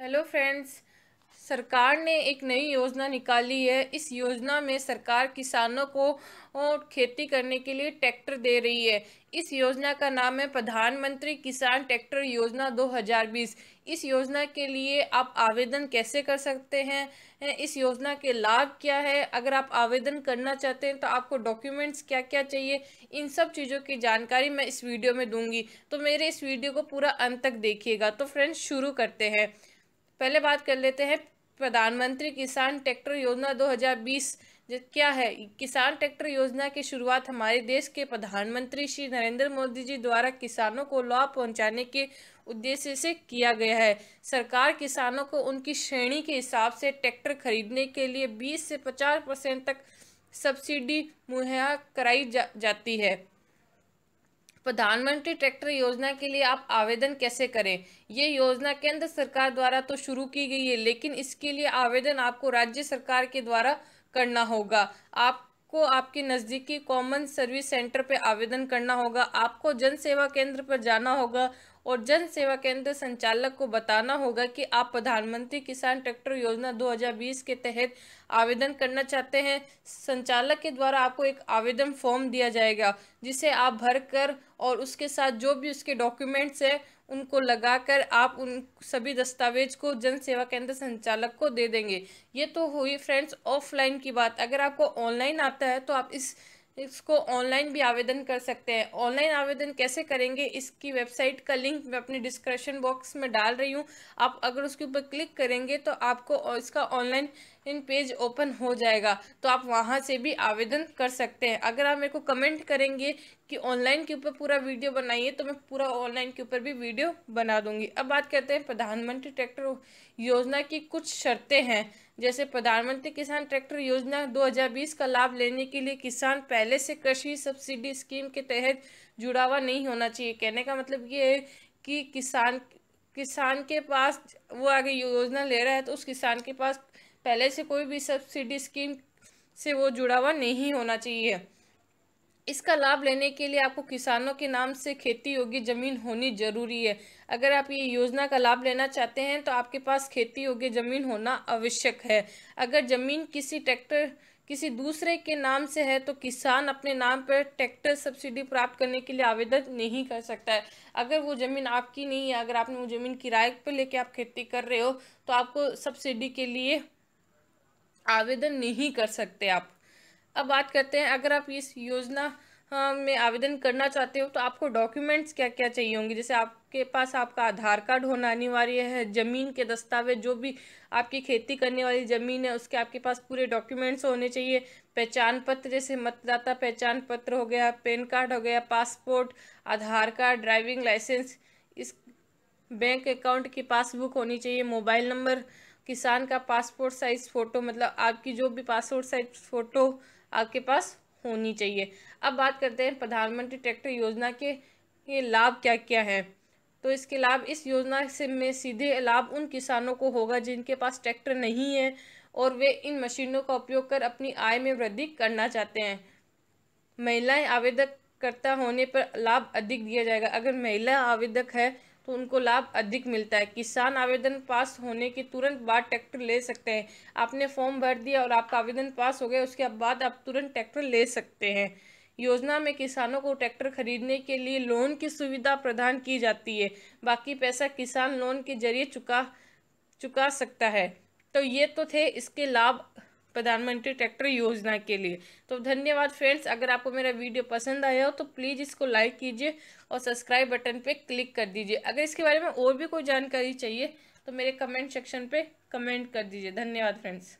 hello friends सरकार ने एक नई योजना निकाली है इस योजना में सरकार किसानों को खेती करने के लिए ट्रैक्टर दे रही है इस योजना का नाम है प्रधानमंत्री किसान ट्रैक्टर योजना 2020 इस योजना के लिए आप आवेदन कैसे कर सकते हैं इस योजना के लाभ क्या है अगर आप आवेदन करना चाहते हैं तो आपको डॉक्यूमेंट्स क्या क्या चाहिए इन सब चीज़ों की जानकारी मैं इस वीडियो में दूंगी तो मेरे इस वीडियो को पूरा अंत तक देखिएगा तो फ्रेंड्स शुरू करते हैं पहले बात कर लेते हैं प्रधानमंत्री किसान ट्रैक्टर योजना 2020 क्या है किसान ट्रैक्टर योजना की शुरुआत हमारे देश के प्रधानमंत्री श्री नरेंद्र मोदी जी द्वारा किसानों को लाभ पहुंचाने के उद्देश्य से किया गया है सरकार किसानों को उनकी श्रेणी के हिसाब से ट्रैक्टर खरीदने के लिए 20 से 50 परसेंट तक सब्सिडी मुहैया कराई जा, जाती है प्रधानमंत्री ट्रैक्टर योजना के लिए आप आवेदन कैसे करें ये योजना केंद्र सरकार द्वारा तो शुरू की गई है लेकिन इसके लिए आवेदन आपको राज्य सरकार के द्वारा करना होगा आप को आपके नज़दीकी कॉमन सर्विस सेंटर पर आवेदन करना होगा आपको जन सेवा केंद्र पर जाना होगा और जन सेवा केंद्र संचालक को बताना होगा कि आप प्रधानमंत्री किसान ट्रैक्टर योजना 2020 के तहत आवेदन करना चाहते हैं संचालक के द्वारा आपको एक आवेदन फॉर्म दिया जाएगा जिसे आप भर कर और उसके साथ जो भी उसके डॉक्यूमेंट्स हैं उनको लगाकर आप उन सभी दस्तावेज को जन सेवा केंद्र संचालक को दे देंगे ये तो हुई फ्रेंड्स ऑफलाइन की बात अगर आपको ऑनलाइन आता है तो आप इस इसको ऑनलाइन भी आवेदन कर सकते हैं ऑनलाइन आवेदन कैसे करेंगे इसकी वेबसाइट का लिंक मैं अपने डिस्क्रिप्शन बॉक्स में डाल रही हूँ आप अगर उसके ऊपर क्लिक करेंगे तो आपको इसका ऑनलाइन इन पेज ओपन हो जाएगा तो आप वहाँ से भी आवेदन कर सकते हैं अगर आप मेरे को कमेंट करेंगे कि ऑनलाइन के ऊपर पूरा वीडियो बनाइए तो मैं पूरा ऑनलाइन के ऊपर भी वीडियो बना दूंगी अब बात करते हैं प्रधानमंत्री ट्रैक्टर योजना की कुछ शर्तें हैं जैसे प्रधानमंत्री किसान ट्रैक्टर योजना 2020 का लाभ लेने के लिए किसान पहले से कृषि सब्सिडी स्कीम के तहत जुड़ा हुआ नहीं होना चाहिए कहने का मतलब ये है कि किसान किसान के पास वो आगे योजना ले रहा है तो उस किसान के पास पहले से कोई भी सब्सिडी स्कीम से वो जुड़ा हुआ नहीं होना चाहिए इसका लाभ लेने के लिए आपको किसानों के नाम से खेती योग्य ज़मीन होनी ज़रूरी है अगर आप ये योजना का लाभ लेना चाहते हैं तो आपके पास खेती योग्य ज़मीन होना आवश्यक है अगर ज़मीन किसी ट्रैक्टर किसी दूसरे के नाम से है तो किसान अपने नाम पर ट्रैक्टर सब्सिडी प्राप्त करने के लिए आवेदन नहीं कर सकता है अगर वो ज़मीन आपकी नहीं है अगर आपने वो ज़मीन किराए पर लेके आप खेती कर रहे हो तो आपको सब्सिडी के लिए आवेदन नहीं कर सकते आप अब बात करते हैं अगर आप इस योजना हाँ, में आवेदन करना चाहते हो तो आपको डॉक्यूमेंट्स क्या क्या चाहिए होंगे जैसे आपके पास आपका आधार कार्ड होना अनिवार्य है ज़मीन के दस्तावेज जो भी आपकी खेती करने वाली ज़मीन है उसके आपके पास पूरे डॉक्यूमेंट्स होने चाहिए पहचान पत्र जैसे मतदाता पहचान पत्र हो गया पैन कार्ड हो गया passport Aadhaar card driving licence इस बैंक अकाउंट की पासबुक होनी चाहिए मोबाइल नंबर किसान का पासपोर्ट साइज़ फ़ोटो मतलब आपकी जो भी पासपोर्ट साइज़ फ़ोटो आपके पास होनी चाहिए अब बात करते हैं प्रधानमंत्री ट्रैक्टर योजना के ये लाभ क्या क्या है तो इसके लाभ इस योजना से में सीधे लाभ उन किसानों को होगा जिनके पास ट्रैक्टर नहीं है और वे इन मशीनों का उपयोग कर अपनी आय में वृद्धि करना चाहते हैं महिलाएं आवेदक करता होने पर लाभ अधिक दिया जाएगा अगर महिला आवेदक है उनको लाभ अधिक मिलता है किसान आवेदन पास होने के तुरंत बाद ट्रैक्टर ले सकते हैं आपने फॉर्म भर दिया और आपका आवेदन पास हो गया उसके बाद आप तुरंत ट्रैक्टर ले सकते हैं योजना में किसानों को ट्रैक्टर खरीदने के लिए लोन की सुविधा प्रदान की जाती है बाकी पैसा किसान लोन के जरिए चुका चुका सकता है तो ये तो थे इसके लाभ प्रधानमंत्री ट्रैक्टर योजना के लिए तो धन्यवाद फ्रेंड्स अगर आपको मेरा वीडियो पसंद आया हो तो प्लीज़ इसको लाइक कीजिए और सब्सक्राइब बटन पे क्लिक कर दीजिए अगर इसके बारे में और भी कोई जानकारी चाहिए तो मेरे कमेंट सेक्शन पे कमेंट कर दीजिए धन्यवाद फ्रेंड्स